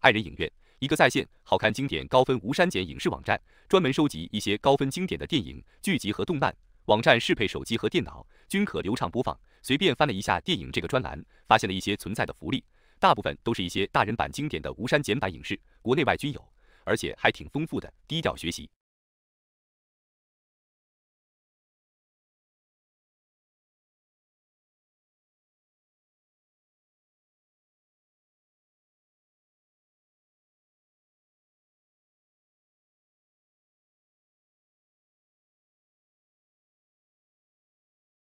爱人影院，一个在线好看经典高分无删减影视网站，专门收集一些高分经典的电影、剧集和动漫。网站适配手机和电脑，均可流畅播放。随便翻了一下电影这个专栏，发现了一些存在的福利，大部分都是一些大人版经典的无删减版影视，国内外均有，而且还挺丰富的。低调学习。